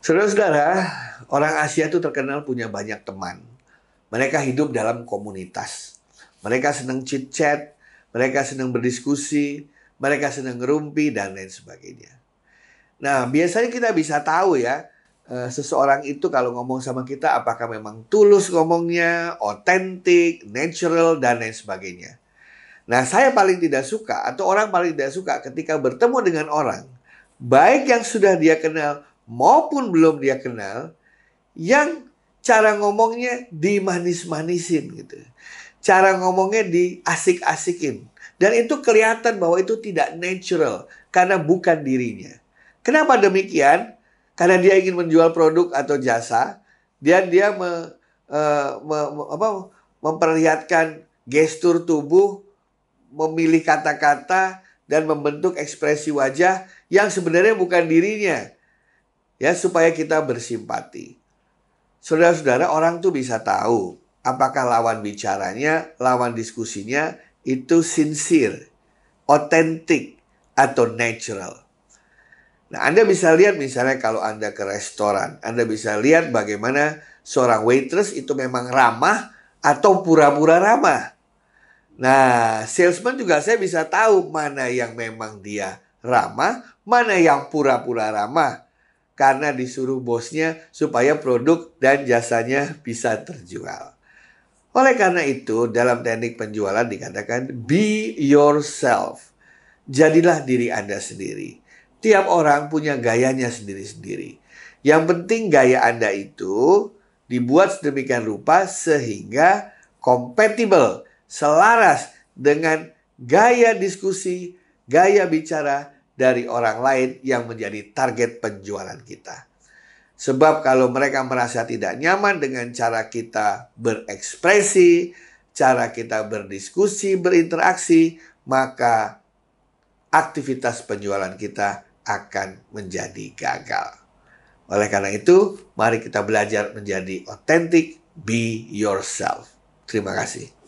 Saudara-saudara, orang Asia itu terkenal punya banyak teman. Mereka hidup dalam komunitas. Mereka senang chit-chat, mereka senang berdiskusi, mereka senang ngerumpi, dan lain sebagainya. Nah, biasanya kita bisa tahu ya, eh, seseorang itu kalau ngomong sama kita apakah memang tulus ngomongnya, otentik, natural, dan lain sebagainya. Nah, saya paling tidak suka atau orang paling tidak suka ketika bertemu dengan orang, baik yang sudah dia kenal maupun belum dia kenal yang cara ngomongnya dimanis-manisin gitu. Cara ngomongnya diasik-asikin. Dan itu kelihatan bahwa itu tidak natural karena bukan dirinya. Kenapa demikian? Karena dia ingin menjual produk atau jasa, dia dia me, uh, me, me, apa, memperlihatkan gestur tubuh, memilih kata-kata dan membentuk ekspresi wajah yang sebenarnya bukan dirinya ya supaya kita bersimpati. Saudara-saudara, orang tuh bisa tahu apakah lawan bicaranya, lawan diskusinya itu sincere, otentik atau natural. Nah, Anda bisa lihat misalnya kalau Anda ke restoran, Anda bisa lihat bagaimana seorang waitress itu memang ramah atau pura-pura ramah. Nah, salesman juga saya bisa tahu mana yang memang dia ramah, mana yang pura-pura ramah karena disuruh bosnya supaya produk dan jasanya bisa terjual. Oleh karena itu, dalam teknik penjualan dikatakan be yourself. Jadilah diri Anda sendiri. Tiap orang punya gayanya sendiri-sendiri. Yang penting gaya Anda itu dibuat sedemikian rupa sehingga kompatibel, selaras dengan gaya diskusi, gaya bicara, dari orang lain yang menjadi target penjualan kita. Sebab kalau mereka merasa tidak nyaman dengan cara kita berekspresi, cara kita berdiskusi, berinteraksi, maka aktivitas penjualan kita akan menjadi gagal. Oleh karena itu, mari kita belajar menjadi otentik, be yourself. Terima kasih.